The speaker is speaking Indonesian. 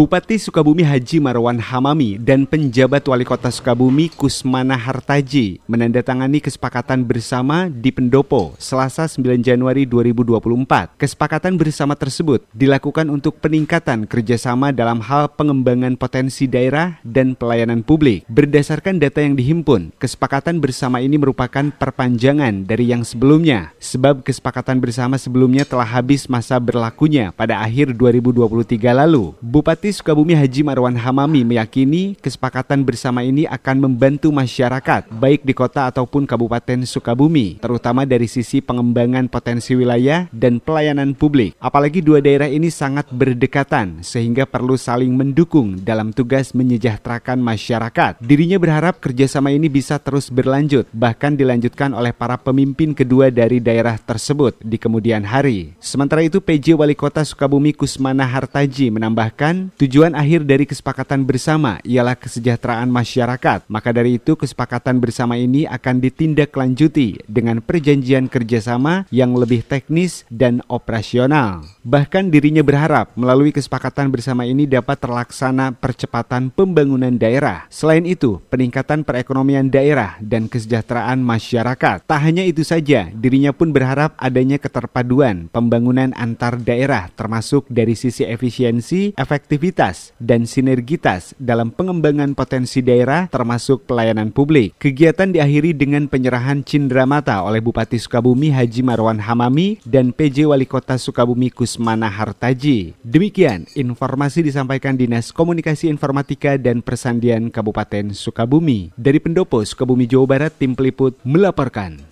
Bupati Sukabumi Haji Marwan Hamami dan penjabat wali kota Sukabumi Kusmana Hartaji menandatangani kesepakatan bersama di Pendopo Selasa 9 Januari 2024. Kesepakatan bersama tersebut dilakukan untuk peningkatan kerjasama dalam hal pengembangan potensi daerah dan pelayanan publik. Berdasarkan data yang dihimpun, kesepakatan bersama ini merupakan perpanjangan dari yang sebelumnya, sebab kesepakatan bersama sebelumnya telah habis masa berlakunya pada akhir 2023 lalu. Bupati Bupati Sukabumi Haji Marwan Hamami meyakini kesepakatan bersama ini akan membantu masyarakat baik di kota ataupun Kabupaten Sukabumi, terutama dari sisi pengembangan potensi wilayah dan pelayanan publik. Apalagi dua daerah ini sangat berdekatan sehingga perlu saling mendukung dalam tugas menyejahterakan masyarakat. Dirinya berharap kerjasama ini bisa terus berlanjut, bahkan dilanjutkan oleh para pemimpin kedua dari daerah tersebut di kemudian hari. Sementara itu PJ Wali Kota Sukabumi Kusmana Hartaji menambahkan Tujuan akhir dari kesepakatan bersama ialah kesejahteraan masyarakat. Maka dari itu, kesepakatan bersama ini akan ditindaklanjuti dengan perjanjian kerjasama yang lebih teknis dan operasional. Bahkan dirinya berharap melalui kesepakatan bersama ini dapat terlaksana percepatan pembangunan daerah. Selain itu, peningkatan perekonomian daerah dan kesejahteraan masyarakat. Tak hanya itu saja, dirinya pun berharap adanya keterpaduan pembangunan antar daerah termasuk dari sisi efisiensi, efektivitas, dan sinergitas dalam pengembangan potensi daerah termasuk pelayanan publik. Kegiatan diakhiri dengan penyerahan cindera mata oleh Bupati Sukabumi Haji Marwan Hamami dan PJ Wali Kota Sukabumi Kusmana Hartaji. Demikian informasi disampaikan Dinas Komunikasi Informatika dan Persandian Kabupaten Sukabumi. Dari Pendopo, Sukabumi, Jawa Barat, tim peliput melaporkan.